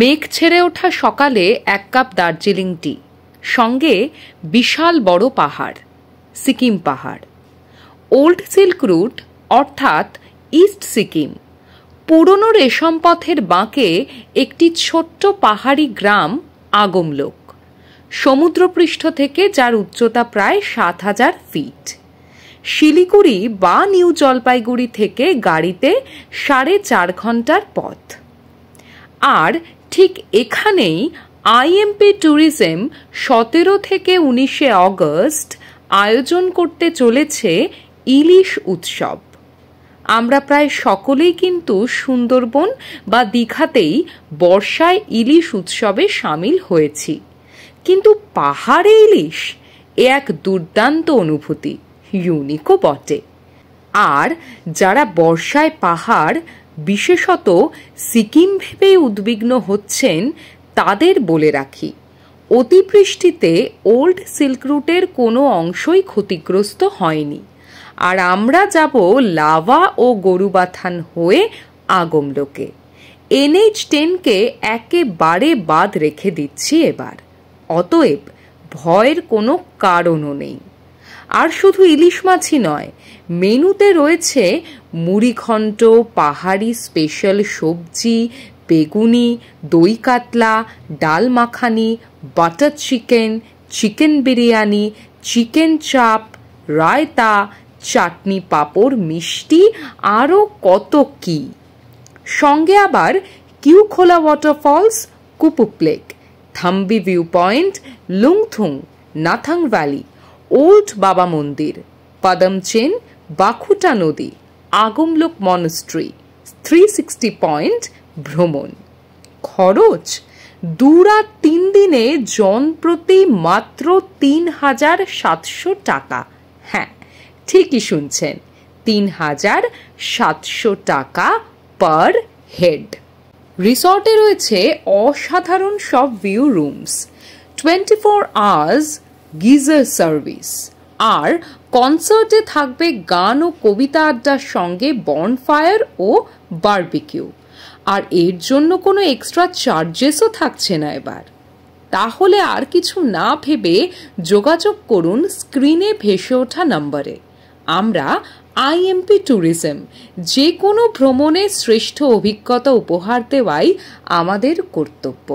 মেঘ ছেড়ে ওঠা সকালে এক কাপ দার্জিলিং টি সঙ্গে বিশাল বড় পাহাড় সিকিম পাহাড় ওল্ড সিল্ক রুট অর্থাৎ ইস্ট সিকিম পুরনো রেশম পথের বাঁকে একটি ছোট্ট পাহাড়ি গ্রাম আগমলোক সমুদ্রপৃষ্ঠ থেকে যার উচ্চতা প্রায় সাত হাজার ফিট শিলিগুড়ি বা নিউ জলপাইগুড়ি থেকে গাড়িতে সাড়ে চার ঘন্টার পথ আর ঠিক এখানেই আইএমপি ট্যুরিজম সতেরো থেকে উনিশে অগস্ট আয়োজন করতে চলেছে ইলিশ উৎসব আমরা প্রায় সকলেই কিন্তু সুন্দরবন বা দীঘাতেই বর্ষায় ইলিশ উৎসবে সামিল হয়েছি কিন্তু পাহাড়ে ইলিশ এ এক দুর্দান্ত অনুভূতি ইউনিকও বটে আর যারা বর্ষায় পাহাড় বিশেষত সিকিম ভেবে উদ্বিগ্ন হচ্ছেন তাদের বলে রাখি অতিবৃষ্টিতে ওল্ড সিল্ক রুটের কোনো অংশই ক্ষতিগ্রস্ত হয়নি আর আমরা যাব লাভা ও গরুবাথান হয়ে আগমলোকে এনএইচ টেনকে একেবারে বাদ রেখে দিচ্ছি এবার অতএব ভয়ের কোনো কারণও নেই আর শুধু ইলিশ মাছই নয় মেনুতে রয়েছে মুড়িঘণ্ট পাহাড়ি স্পেশাল সবজি বেগুনি দই কাতলা dal makhani butter chicken chicken biryani chicken chaap raita চাটনি পাঁপড় মিষ্টি আরও কত কি সঙ্গে আবার Kyu Khola waterfalls Kupup lake Thambi view point Lungthung Nathang valley old Baba Mandir Padamchen Bakhuta নদী Agamlok monastery three sixty point ভ্রমণ খরচ দু রাত তিন দিনে জন প্রতি মাত্র তিন হাজার সাতশো টাকা হ্যাঁ ঠিকই শুনছেন তিন হাজার সাতশো টাকা পার হেড রিসর্টে রয়েছে অসাধারণ সব view rooms twenty four hours geyser service আর কনসার্টে থাকবে গান ও কবিতা আড্ডার সঙ্গে বনফায়ার ও বার্বিকিউ আর এর জন্য কোনো এক্সট্রা চার্জেসও থাকছে না এবার তাহলে আর কিছু না ভেবে যোগাযোগ করুন স্ক্রিনে ভেসে ওঠা নম্বরে আমরা আইএমপি ট্যুরিজম যে কোনো ভ্রমণের শ্রেষ্ঠ অভিজ্ঞতা উপহার দেওয়াই আমাদের কর্তব্য